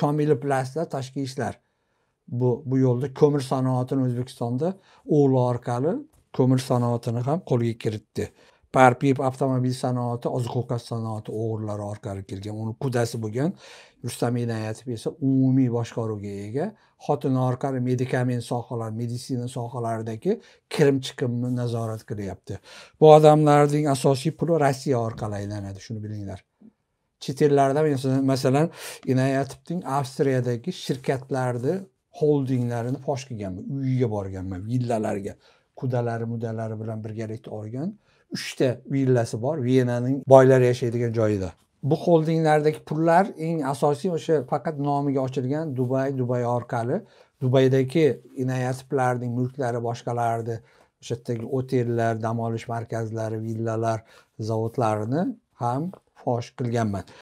komilplastlar tashkil ishlar bu bu yo'lda ko'mir sanoatini o'zbekistonda o'g'li orqali ko'mir sanoatini ham qo'lga kiritdi Parpip avtomobil sanoati oziq ovqat sanoati o'g'irlari orqali kelgan uni qudasi bo'lgan rustam inoyatov esa umumiy boshqaruvga ega xotini orqali medikament sohalar meditsina sohalaridagi kirim chiqimni nazorat qilyapti bu odamlarning asosiy puli rossiya orqali aylanadi shuni bilinglar chet ellarda masalan inoyatibning avstriyadagi shirkatlarni holdinglarini fosh qilganman uyiga borganman villalarga qudalari mudalari bilan birgalikda olgan uchta villasi bor venaning boylar yashaydigan joyida bu holdinglardagi pullar eng asosiy o'sha faqat nomiga ochilgan dubay dubay orqali dubaydagi inayatiblarning mulklari boshqalarni o'sha yerdagi otellar dam olish markazlari villalar zavodlarini ham fosh qilganman